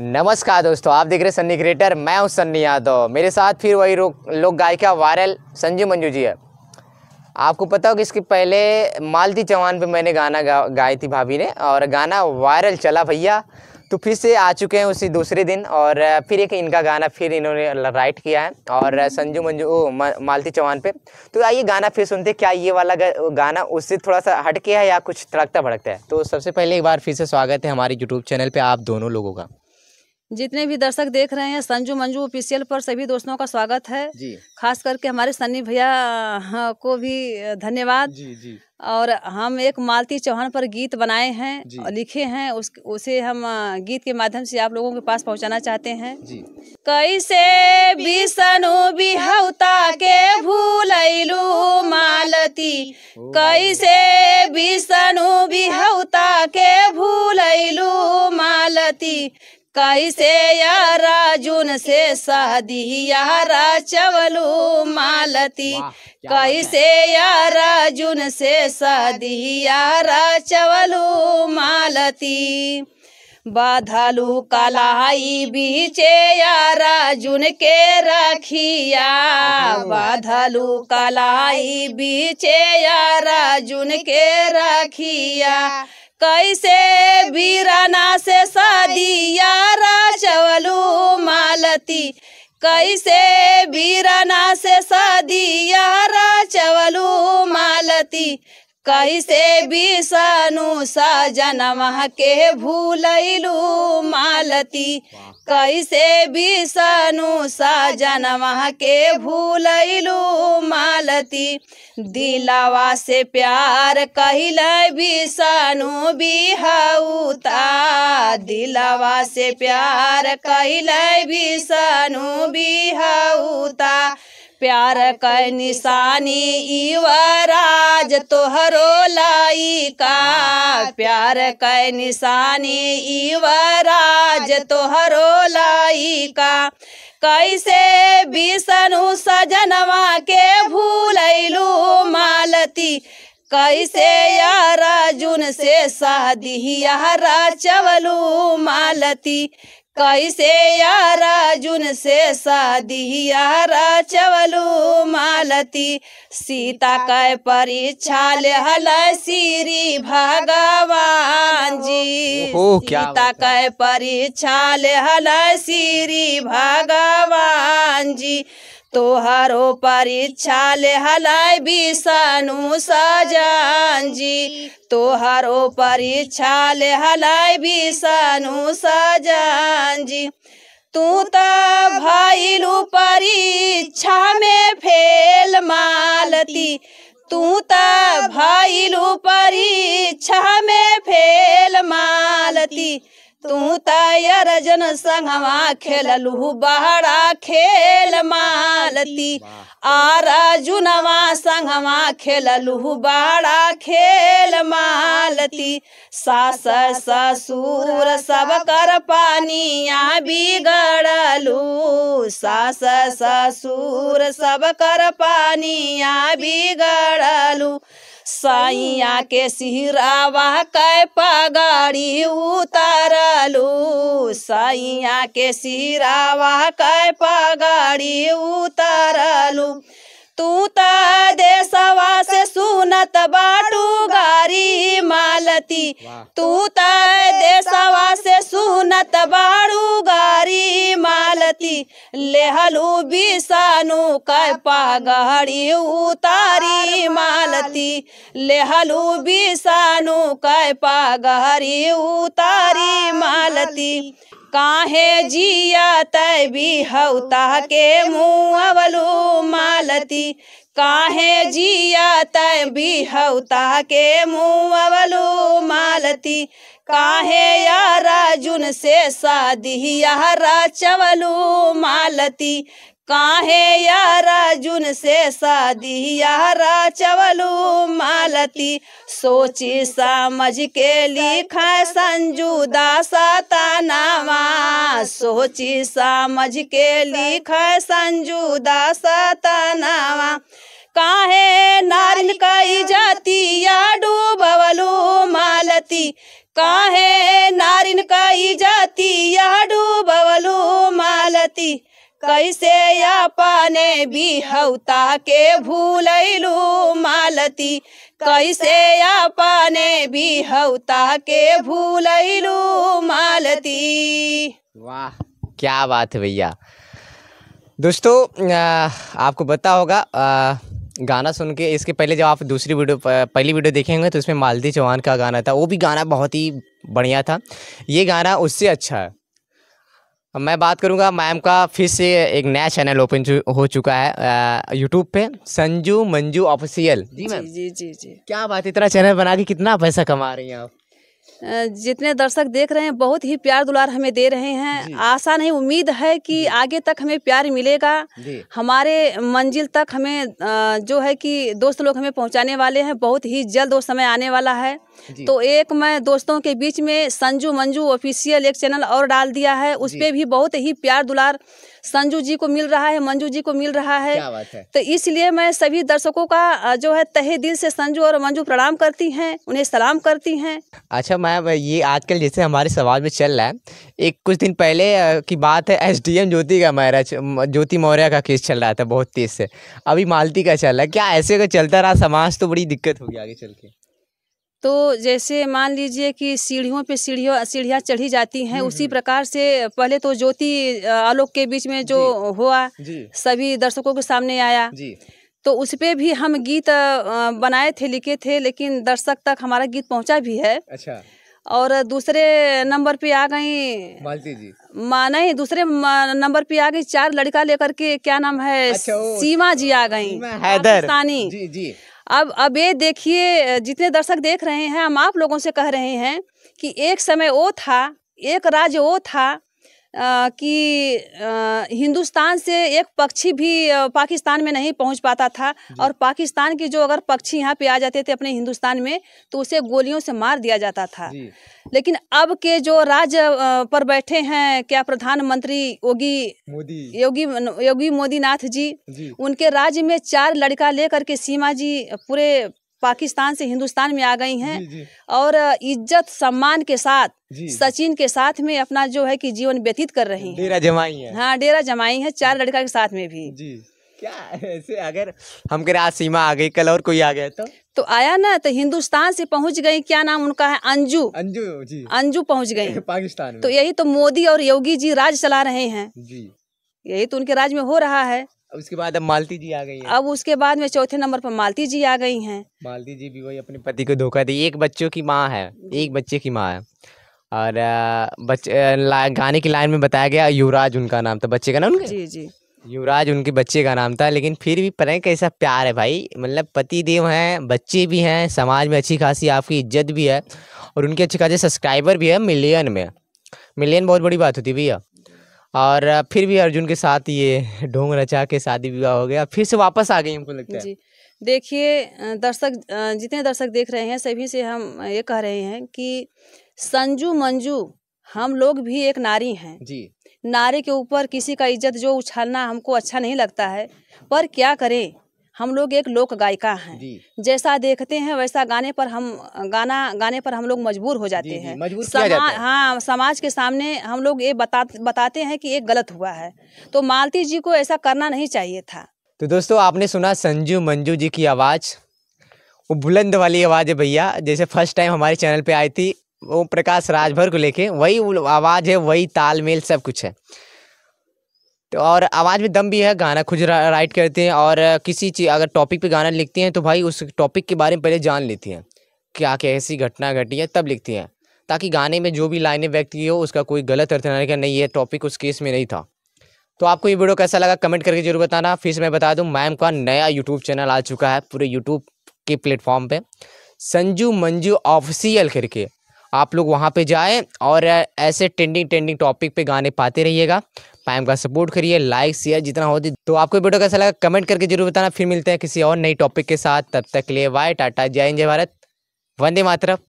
नमस्कार दोस्तों आप देख रहे हैं सन्नी क्रिएटर मैं हूं सन्नी यादव मेरे साथ फिर वही लोक गायिका वायरल संजू मंजू जी है आपको पता हो कि इसके पहले मालती चौहान पे मैंने गाना गा, गाई थी भाभी ने और गाना वायरल चला भैया तो फिर से आ चुके हैं उसी दूसरे दिन और फिर एक इनका गाना फिर इन्होंने राइट किया है और संजू मंजू ओ, मालती चौहान पे तो आइए गाना फिर सुनते क्या ये वाला गाना उससे थोड़ा सा हटके है या कुछ तड़कता भड़कता है तो सबसे पहले एक बार फिर से स्वागत है हमारे यूट्यूब चैनल पर आप दोनों लोगों का जितने भी दर्शक देख रहे हैं संजू मंजू ऑफिशियल पर सभी दोस्तों का स्वागत है जी। खास करके हमारे सन्नी भैया हाँ, को भी धन्यवाद जी जी और हम एक मालती चौहान पर गीत बनाए हैं और लिखे हैं उस उसे हम गीत के माध्यम से आप लोगों के पास पहुंचाना चाहते हैं कैसे बिसनु के भूलू मालती कैसे बिसनु बिहता के भूलू मालती कैसे यारा से शादी यारा चवलू मालती कैसे यारा से शादी यारा चवलू मालती बाधालू कलाई बीचे यारा जुन के रखिया बाधालू कलाई बीचे यारा जुन के रखिया कैसे बीराना से शादी यारा चवलू मालती कैसे बीराना से शादी यारा चवलू मालती कैसे भी सनु मह के भूलू मालती कैसे भी सनु के भूलू मालती दिलावा से प्यार कहल भी सनु बिहउता दिलावा से प्यार कहल भी सनु बिहउता प्यार का निशानी इवरा आज तोहरो लाई का हाँ, तो प्यार का निशानी इवराज हाँ, तोहरो लाई का कैसे बिसनु सजनवा के भूलू मालती कैसे यार जुन से शादी यार चवलू मालती कैसे यारा जुन से शादी यारा चवलू मालती सीता का परीक्षा हल श्री भगवान जी सीता का परीक्षा हल श्री भगवान जी तोहारो परीक्षा ले हलाय विषाणु सजान जी तोहारो परीक्षा ले हलाय विषाणु सजान जी तू तो भैलू परीक्षा में फेल मालती तू तो भैलू परीक्षा में फेल मालती तू तयर जन संगवा खेललू बहरा खेल मालती आर जुनवा संगवा खेललू बहरा खेल मालती सास ससुर सब कर पानिया बिगड़लू सास ससुर सब कर पानिया बिगड़लू सैया के सिहरावा कै पगड़ी उतरलू सैया के सिहरावा कै पगड़ी उतरलू तू तो देशवा से सुनत बाटू गारी मालती तू तो देशवा से सुनत बाड़ू गारी मालती लेहलू बिसानु का पागड़ी उतारी मालती लेहलू बिसानु का पागड़ी उतारी मालती काहे जिया तैबी हौता के मुआवलू मालती काहे जिया तैबी हौता के अवलू मालती काहे यारा जुन से शादी यारा चवलू मालती काहे यारा जुन से शादी यारा चवलू मालती सोची समझ के संजू संजुदा तनावा सोची समझ के संजू संजुदा तनावा काहे नारिन कई जाती या डूबवलू मालती काहे नारिन कई जाती या डूबवलू मालती कैसे अपने बिहौता के भूलैलू मालती कैसे अपने बिहौता के भूलैलू मालती वाह क्या बात है भैया दोस्तों आपको पता होगा आ, गाना सुन के इसके पहले जब आप दूसरी वीडियो पहली वीडियो देखेंगे तो इसमें मालती चौहान का गाना था वो भी गाना बहुत ही बढ़िया था ये गाना उससे अच्छा है मैं बात करूंगा मैम का फिर से एक नया चैनल ओपन हो चुका है यूट्यूब पे संजू मंजू ऑफिशियल जी मैम जी जी जी क्या बात इतना चैनल बना के कितना पैसा कमा रही हैं आप जितने दर्शक देख रहे हैं बहुत ही प्यार दुलार हमें दे रहे हैं आशा नहीं उम्मीद है कि आगे तक हमें प्यार मिलेगा हमारे मंजिल तक हमें जो है कि दोस्त लोग हमें पहुंचाने वाले हैं बहुत ही जल्द वो समय आने वाला है तो एक मैं दोस्तों के बीच में संजू मंजू ऑफिशियल एक चैनल और डाल दिया है उस पर भी बहुत ही प्यार दुलार संजू जी को मिल रहा है मंजू जी को मिल रहा है, क्या बात है? तो इसलिए मैं सभी दर्शकों का जो है तहे दिल से संजू और मंजू प्रणाम करती हैं उन्हें सलाम करती हैं अच्छा मैम ये आजकल जैसे हमारे समाज में चल रहा है एक कुछ दिन पहले की बात है एस ज्योति का महाराज ज्योति मौर्य का केस चल रहा था बहुत तेज से अभी मालती का चल रहा है क्या ऐसे का चलता रहा समाज तो बड़ी दिक्कत होगी आगे चल के तो जैसे मान लीजिए कि सीढ़ियों पे सीढ़ियों सीढ़ियाँ चढ़ी जाती हैं हम्म, उसी हम्म। प्रकार से पहले तो ज्योति आलोक के बीच में जो हुआ सभी दर्शकों के सामने आया तो उस पर भी हम गीत बनाए थे लिखे थे लेकिन दर्शक तक हमारा गीत पहुंचा भी है अच्छा और दूसरे नंबर पे आ गई मालती जी माँ नहीं दूसरे नंबर पे आ गई चार लड़का लेकर के क्या नाम है अच्छा, सीमा जी आ गई हैदर जी जी अब अब ये देखिए जितने दर्शक देख रहे हैं हम आप लोगों से कह रहे हैं कि एक समय वो था एक राज्य वो था कि हिंदुस्तान से एक पक्षी भी पाकिस्तान में नहीं पहुंच पाता था और पाकिस्तान के जो अगर पक्षी यहाँ पे आ जाते थे अपने हिंदुस्तान में तो उसे गोलियों से मार दिया जाता था लेकिन अब के जो राज पर बैठे हैं क्या प्रधानमंत्री योगी मोदी योगी योगी मोदीनाथ जी, जी उनके राज्य में चार लड़का लेकर के सीमा जी पूरे पाकिस्तान से हिंदुस्तान में आ गई हैं और इज्जत सम्मान के साथ सचिन के साथ में अपना जो है कि जीवन व्यतीत कर रही हैं डेरा जमाई है हाँ डेरा जमाई है चार लड़का के साथ में भी जी क्या ऐसे अगर हम कह रहे आज सीमा आ गई कल और कोई आ गया तो तो आया ना तो हिंदुस्तान से पहुंच गई क्या नाम उनका है अंजू अंजू जी अंजू पहुंच गई पाकिस्तान में। तो यही तो मोदी और योगी जी राज चला रहे हैं जी यही तो उनके राज में हो रहा है अब उसके बाद अब मालती जी आ गई है अब उसके बाद में चौथे नंबर पर मालती जी आ गई हैं मालती जी भी वही अपने पति को धोखा दी एक बच्चों की माँ है एक बच्चे की माँ है और बच्चे गाने की लाइन में बताया गया युवराज उनका नाम था बच्चे का नाम उनका जी जी युवराज उनके बच्चे का नाम था लेकिन फिर भी पता है कैसा प्यार है भाई मतलब पति देव हैं बच्चे भी हैं समाज में अच्छी खासी आपकी इज्जत भी है और उनके अच्छे खासे सब्सक्राइबर भी है मिलियन में मिलियन बहुत बड़ी बात होती भैया और फिर भी अर्जुन के साथ ये ढोंग रचा के शादी विवाह हो गया फिर से वापस आ गई हमको लगता है जी देखिए दर्शक जितने दर्शक देख रहे हैं सभी से हम ये कह रहे हैं कि संजू मंजू हम लोग भी एक नारी हैं जी नारी के ऊपर किसी का इज्जत जो उछालना हमको अच्छा नहीं लगता है पर क्या करें हम लोग एक लोक गायिका हैं जैसा देखते हैं वैसा गाने पर हम गाना गाने पर हम लोग मजबूर हो जाते हैं समा, हाँ समाज के सामने हम लोग ये बता बताते हैं कि एक गलत हुआ है तो मालती जी को ऐसा करना नहीं चाहिए था तो दोस्तों आपने सुना संजू मंजू जी की आवाज़ वो बुलंद वाली आवाज़ है भैया जैसे फर्स्ट टाइम हमारे चैनल पे आई थी वो प्रकाश राजभर को लेके वही आवाज़ है वही तालमेल सब कुछ है तो और आवाज़ में दम भी है गाना खुद रा, राइट करते हैं और किसी चीज अगर टॉपिक पे गाना लिखती हैं तो भाई उस टॉपिक के बारे में पहले जान लेती हैं क्या क्या ऐसी घटना घटी है तब लिखती हैं ताकि गाने में जो भी लाइनें व्यक्त की हो उसका कोई गलत अर्थ ना निकल नहीं है टॉपिक उस केस में नहीं था तो आपको ये वीडियो कैसा लगा कमेंट करके जरूर बताना फिर से मैं बता दूँ मैम का नया यूट्यूब चैनल आ चुका है पूरे यूट्यूब के प्लेटफॉर्म पर संजू मंजू ऑफिशियल करके आप लोग वहाँ पे जाएं और ऐसे ट्रेंडिंग ट्रेंडिंग टॉपिक पे गाने पाते रहिएगा पैम का सपोर्ट करिए लाइक शेयर जितना होती तो आपको वीडियो कैसा लगा कमेंट करके जरूर बताना फिर मिलते हैं किसी और नई टॉपिक के साथ तब तक लिए बाय टाटा जय हिंद जय भारत वंदे मातरम